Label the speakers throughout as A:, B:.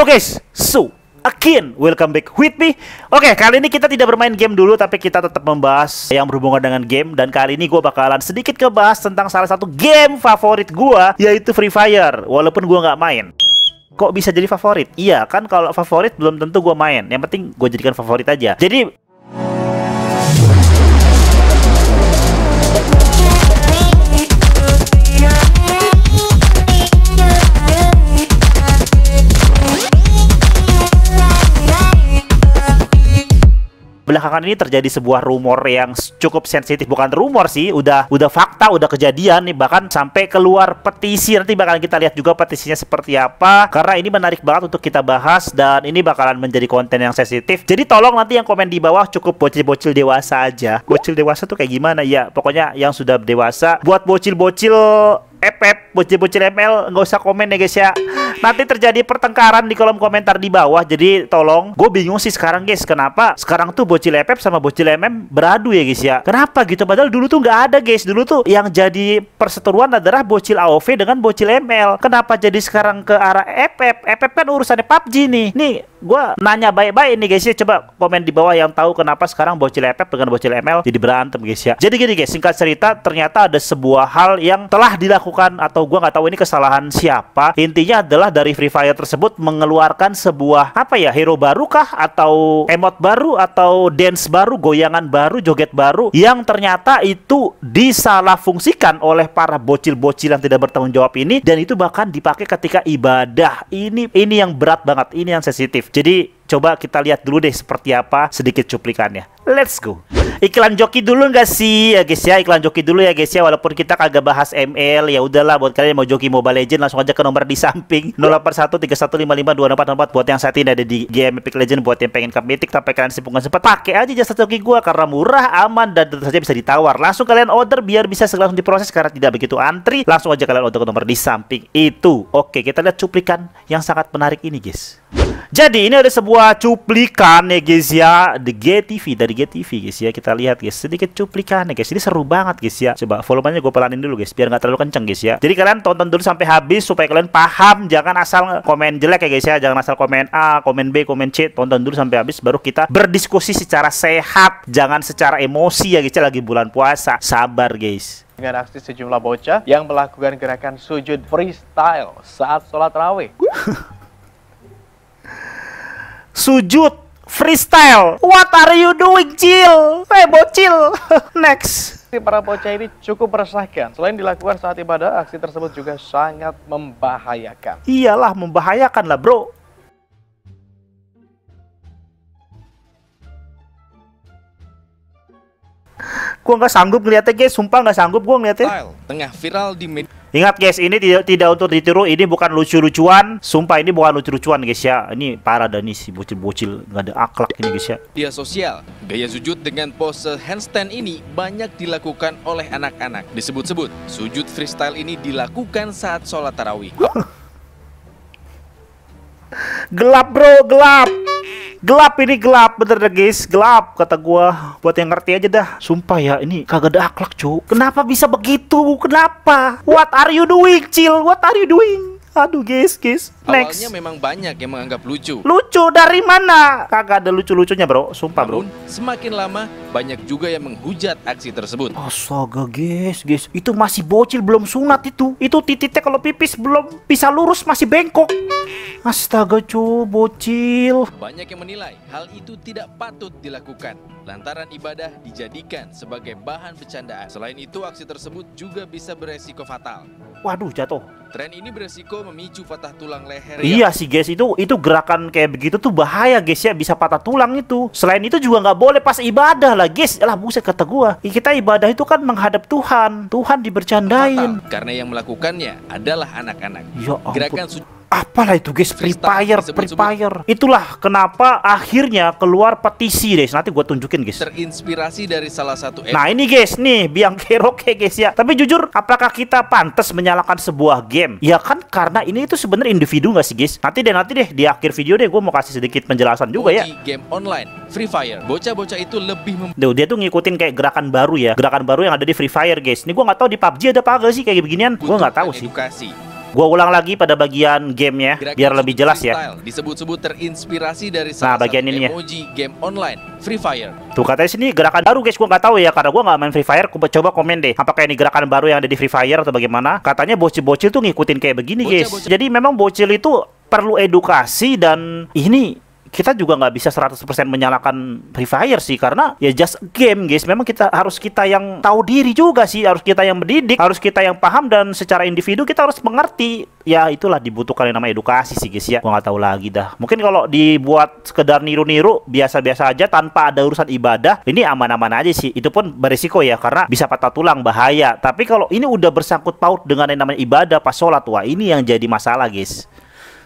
A: Oke, guys. So, again, welcome back with me. Oke, okay, kali ini kita tidak bermain game dulu tapi kita tetap membahas yang berhubungan dengan game dan kali ini gue bakalan sedikit kebahas tentang salah satu game favorit gue yaitu Free Fire walaupun gue nggak main kok bisa jadi favorit? Iya kan kalau favorit belum tentu gue main. Yang penting gue jadikan favorit aja. Jadi belakangan ini terjadi sebuah rumor yang cukup sensitif bukan rumor sih udah udah fakta udah kejadian nih bahkan sampai keluar petisi nanti bakalan kita lihat juga petisinya seperti apa karena ini menarik banget untuk kita bahas dan ini bakalan menjadi konten yang sensitif jadi tolong nanti yang komen di bawah cukup bocil-bocil dewasa aja bocil dewasa tuh kayak gimana ya pokoknya yang sudah dewasa buat bocil-bocil Epep, bocil-bocil ML nggak usah komen ya guys ya. Nanti terjadi pertengkaran di kolom komentar di bawah. Jadi tolong, gue bingung sih sekarang guys, kenapa sekarang tuh bocil Epep sama bocil MM beradu ya guys ya. Kenapa gitu? Padahal dulu tuh nggak ada guys. Dulu tuh yang jadi perseteruan adalah bocil AOV dengan bocil ML. Kenapa jadi sekarang ke arah Epep? Epep kan urusannya PUBG nih. Nih, gue nanya baik-baik nih guys ya. Coba komen di bawah yang tahu kenapa sekarang bocil Epep dengan bocil ML jadi berantem guys ya. Jadi gini guys, singkat cerita ternyata ada sebuah hal yang telah dilakukan dilakukan atau gue nggak tahu ini kesalahan siapa intinya adalah dari Free Fire tersebut mengeluarkan sebuah apa ya hero baru kah atau emot baru atau dance baru goyangan baru joget baru yang ternyata itu disalahfungsikan oleh para bocil-bocil yang tidak bertanggung jawab ini dan itu bahkan dipakai ketika ibadah ini ini yang berat banget ini yang sensitif jadi coba kita lihat dulu deh seperti apa sedikit cuplikannya let's go iklan joki dulu nggak sih ya guys ya iklan joki dulu ya guys ya walaupun kita kagak bahas ML ya udahlah buat kalian yang mau joki Mobile Legend langsung aja ke nomor di samping empat. buat yang saat ini ada di game Epic Legend buat yang pengen ke Mythic tapi kalian sempungan sempat pakai aja jasa joki gua karena murah aman dan tentu saja bisa ditawar langsung kalian order biar bisa segera langsung diproses karena tidak begitu antri langsung aja kalian order ke nomor di samping itu oke kita lihat cuplikan yang sangat menarik ini guys jadi ini ada sebuah cuplikan ya guys ya The GTV dari GTV guys ya Kita lihat guys sedikit cuplikan ya guys Ini seru banget guys ya Coba volumenya gue pelanin dulu guys Biar gak terlalu kenceng guys ya Jadi kalian tonton dulu sampai habis Supaya kalian paham Jangan asal komen jelek ya guys ya Jangan asal komen A, komen B, komen C Tonton dulu sampai habis Baru kita berdiskusi secara sehat Jangan secara emosi ya guys ya Lagi bulan puasa Sabar guys
B: dengan aksi sejumlah bocah yang melakukan gerakan sujud freestyle saat sholat raweh. sujud freestyle. What are you doing, chill Eh, hey, bocil. Next. Para bocah ini cukup meresahkan. Selain dilakukan saat ibadah, aksi tersebut juga sangat membahayakan.
A: Iyalah, membahayakan lah, bro. gua nggak sanggup ngeliatnya, guys. Sumpah nggak sanggup gua ngeliatnya.
B: Tengah viral di media.
A: Ingat guys, ini tidak, tidak untuk ditiru, ini bukan lucu-lucuan. Sumpah ini bukan lucu-lucuan guys ya. Ini parah dan ini si bocil-bocil nggak ada akhlak ini guys ya.
B: Dia sosial. Gaya sujud dengan pose handstand ini banyak dilakukan oleh anak-anak. Disebut-sebut, sujud freestyle ini dilakukan saat sholat tarawih.
A: gelap bro, gelap. Gelap ini gelap bener deh guys, gelap kata gua. Buat yang ngerti aja dah. Sumpah ya, ini kagak ada akhlak, cu. Kenapa bisa begitu? Kenapa? What are you doing, Cil? What are you doing? Aduh guys, guys. Next. Awalnya
B: memang banyak yang menganggap lucu. Lucu dari mana?
A: Kagak ada lucu-lucunya, Bro. Sumpah, Namun,
B: Bro. Semakin lama banyak juga yang menghujat aksi tersebut. Astaga, guys, guys. Itu masih bocil belum sunat itu.
A: Itu titiknya kalau pipis belum bisa lurus masih bengkok. Astaga, cu, bocil.
B: Banyak yang menilai hal itu tidak patut dilakukan lantaran ibadah dijadikan sebagai bahan bercandaan. Selain itu, aksi tersebut juga bisa beresiko fatal.
A: Waduh, jatuh.
B: Tren ini beresiko memicu patah tulang leher leher. Iya sih
A: guys, itu itu gerakan kayak begitu tuh bahaya guys ya, bisa patah tulang itu. Selain itu juga nggak boleh pas ibadah lah guys. Lah buset kata gua, kita ibadah itu kan menghadap Tuhan. Tuhan dibercandain.
B: karena yang melakukannya adalah anak-anak. Ya ampun. Gerakan
A: apalah itu guys Free Fire Free Fire itulah kenapa akhirnya keluar petisi guys nanti gue tunjukin guys
B: terinspirasi dari salah satu nah
A: ini guys nih biang kerok ya guys ya tapi jujur apakah kita pantas menyalakan sebuah game ya kan karena ini itu sebenarnya individu nggak sih guys nanti deh nanti deh di akhir video deh gue mau kasih sedikit penjelasan juga ya
B: game online Free Fire bocah-bocah itu lebih mem
A: Duh, dia tuh ngikutin kayak gerakan baru ya gerakan baru yang ada di Free Fire guys ini gue nggak tahu di PUBG ada apa gak sih kayak beginian gue nggak tahu sih edukasi Gua ulang lagi pada bagian gamenya Gerakan biar lebih jelas ya.
B: Disebut-sebut terinspirasi dari nah, salah nah, bagian satu ininya. emoji game online Free Fire.
A: Tuh katanya sini gerakan baru guys, gua nggak tahu ya karena gua nggak main Free Fire. Gua coba komen deh, apakah ini gerakan baru yang ada di Free Fire atau bagaimana? Katanya bocil-bocil tuh ngikutin kayak begini bocil, guys. Jadi memang bocil itu perlu edukasi dan ini kita juga nggak bisa 100% menyalakan Free Fire sih karena ya just game guys memang kita harus kita yang tahu diri juga sih harus kita yang mendidik harus kita yang paham dan secara individu kita harus mengerti ya itulah dibutuhkan yang namanya edukasi sih guys ya gua nggak tahu lagi dah mungkin kalau dibuat sekedar niru-niru biasa-biasa aja tanpa ada urusan ibadah ini aman-aman aja sih itu pun berisiko ya karena bisa patah tulang bahaya tapi kalau ini udah bersangkut paut dengan yang namanya ibadah pas sholat wah ini yang jadi masalah guys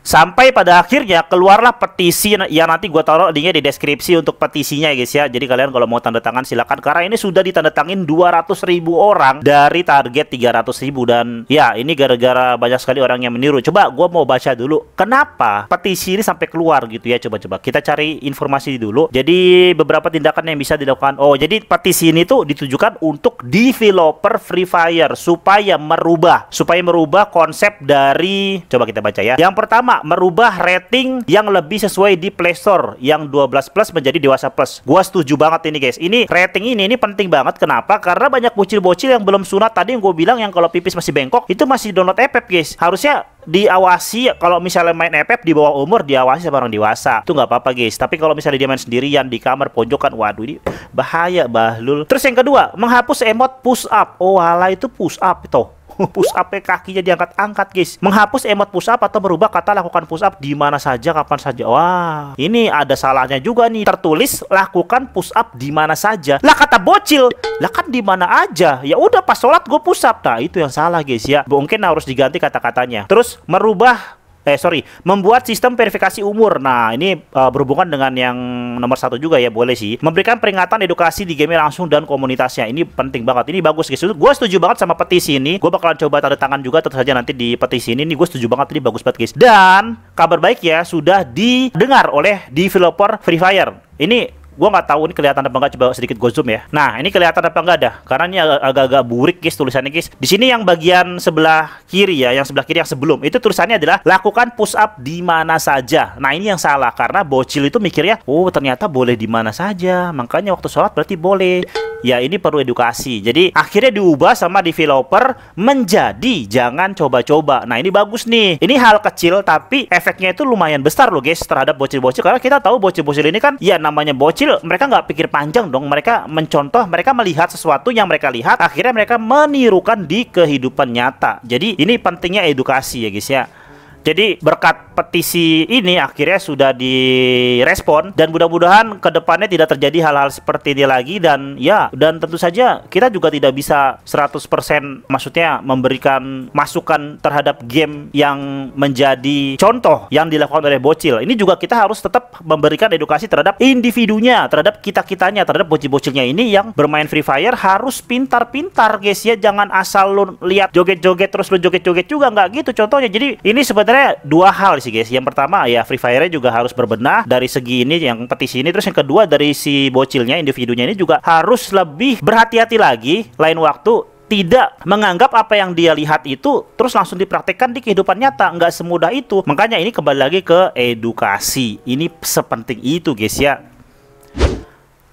A: Sampai pada akhirnya keluarlah petisi yang nanti gue taruh linknya di deskripsi untuk petisinya ya guys ya. Jadi kalian kalau mau tanda tangan silahkan karena ini sudah ditandatangin 200 ribu orang dari target 300 ribu dan ya ini gara-gara banyak sekali orang yang meniru. Coba gue mau baca dulu kenapa petisi ini sampai keluar gitu ya. Coba-coba kita cari informasi dulu. Jadi beberapa tindakan yang bisa dilakukan. Oh jadi petisi ini tuh ditujukan untuk developer Free Fire supaya merubah supaya merubah konsep dari coba kita baca ya. Yang pertama pertama merubah rating yang lebih sesuai di Play Store yang 12 plus menjadi dewasa plus. Gua setuju banget ini guys. Ini rating ini ini penting banget. Kenapa? Karena banyak bocil-bocil yang belum sunat tadi yang gue bilang yang kalau pipis masih bengkok itu masih download app guys. Harusnya diawasi kalau misalnya main FF di bawah umur diawasi sama orang dewasa itu nggak apa-apa guys tapi kalau misalnya dia main sendirian di kamar pojokan waduh ini bahaya bahlul terus yang kedua menghapus emot push up oh ala itu push up itu push up kakinya diangkat-angkat guys menghapus emot push up atau merubah kata lakukan push up di mana saja kapan saja wah ini ada salahnya juga nih tertulis lakukan push up di mana saja lah kata bocil lah kan di mana aja ya udah pas sholat gue push up nah itu yang salah guys ya mungkin harus diganti kata-katanya terus merubah eh sorry membuat sistem verifikasi umur nah ini uh, berhubungan dengan yang nomor satu juga ya boleh sih memberikan peringatan edukasi di game langsung dan komunitasnya ini penting banget ini bagus guys gue setuju banget sama petisi ini gue bakalan coba tanda tangan juga tentu saja nanti di petisi ini ini gue setuju banget ini bagus banget guys dan kabar baik ya sudah didengar oleh developer Free Fire ini gue nggak tahu ini kelihatan apa enggak coba sedikit gue zoom ya nah ini kelihatan apa enggak dah karena ini agak-agak burik guys tulisannya guys di sini yang bagian sebelah kiri ya yang sebelah kiri yang sebelum itu tulisannya adalah lakukan push up di mana saja nah ini yang salah karena bocil itu mikirnya oh ternyata boleh di mana saja makanya waktu sholat berarti boleh ya ini perlu edukasi. Jadi akhirnya diubah sama developer menjadi jangan coba-coba. Nah ini bagus nih. Ini hal kecil tapi efeknya itu lumayan besar loh guys terhadap bocil-bocil. Karena kita tahu bocil-bocil ini kan ya namanya bocil mereka nggak pikir panjang dong. Mereka mencontoh, mereka melihat sesuatu yang mereka lihat akhirnya mereka menirukan di kehidupan nyata. Jadi ini pentingnya edukasi ya guys ya. Jadi berkat petisi ini akhirnya sudah direspon dan mudah-mudahan kedepannya tidak terjadi hal-hal seperti ini lagi dan ya dan tentu saja kita juga tidak bisa 100% maksudnya memberikan masukan terhadap game yang menjadi contoh yang dilakukan oleh bocil. Ini juga kita harus tetap memberikan edukasi terhadap individunya, terhadap kita-kitanya, terhadap bocil-bocilnya ini yang bermain Free Fire harus pintar-pintar guys ya jangan asal lu lihat joget-joget terus lu joget-joget juga nggak gitu contohnya. Jadi ini sebenarnya sebenarnya dua hal sih guys. Yang pertama ya Free Fire juga harus berbenah dari segi ini yang petisi ini terus yang kedua dari si bocilnya individunya ini juga harus lebih berhati-hati lagi lain waktu tidak menganggap apa yang dia lihat itu terus langsung dipraktekkan di kehidupan nyata nggak semudah itu makanya ini kembali lagi ke edukasi ini sepenting itu guys ya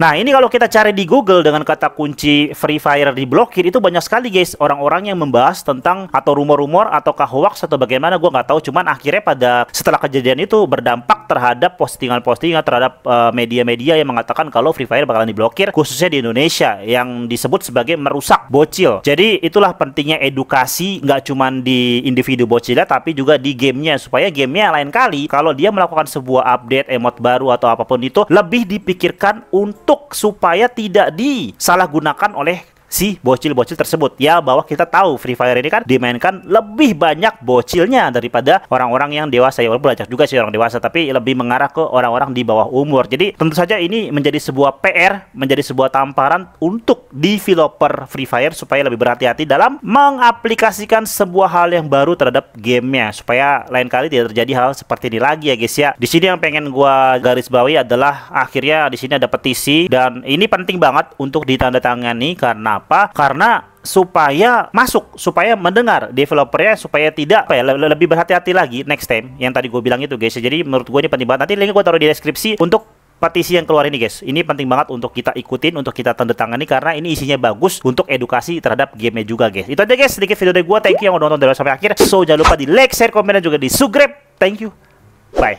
A: Nah, ini kalau kita cari di Google dengan kata kunci Free Fire diblokir itu banyak sekali guys orang-orang yang membahas tentang atau rumor-rumor atau hoax atau bagaimana gue nggak tahu cuman akhirnya pada setelah kejadian itu berdampak terhadap postingan-postingan terhadap eh, media-media uh, yang mengatakan kalau Free Fire bakalan diblokir khususnya di Indonesia yang disebut sebagai merusak bocil. Jadi itulah pentingnya edukasi nggak cuma di individu bocilnya tapi juga di gamenya supaya gamenya lain kali kalau dia melakukan sebuah update emot baru atau apapun itu lebih dipikirkan untuk untuk supaya tidak disalahgunakan oleh si bocil-bocil tersebut ya bahwa kita tahu Free Fire ini kan dimainkan lebih banyak bocilnya daripada orang-orang yang dewasa ya walaupun belajar juga sih orang dewasa tapi lebih mengarah ke orang-orang di bawah umur jadi tentu saja ini menjadi sebuah PR menjadi sebuah tamparan untuk developer Free Fire supaya lebih berhati-hati dalam mengaplikasikan sebuah hal yang baru terhadap gamenya supaya lain kali tidak terjadi hal seperti ini lagi ya guys ya di sini yang pengen gua garis bawahi adalah akhirnya di sini ada petisi dan ini penting banget untuk ditandatangani karena Kenapa? Karena supaya masuk, supaya mendengar developernya, supaya tidak apa ya, le lebih berhati-hati lagi next time yang tadi gue bilang itu guys. Jadi menurut gue ini penting banget. Nanti link gue taruh di deskripsi untuk petisi yang keluar ini guys ini penting banget untuk kita ikutin untuk kita tanda tangani karena ini isinya bagus untuk edukasi terhadap gamenya juga guys itu aja guys sedikit video dari gue thank you yang udah nonton dari sampai akhir so jangan lupa di like share komen dan juga di subscribe thank you bye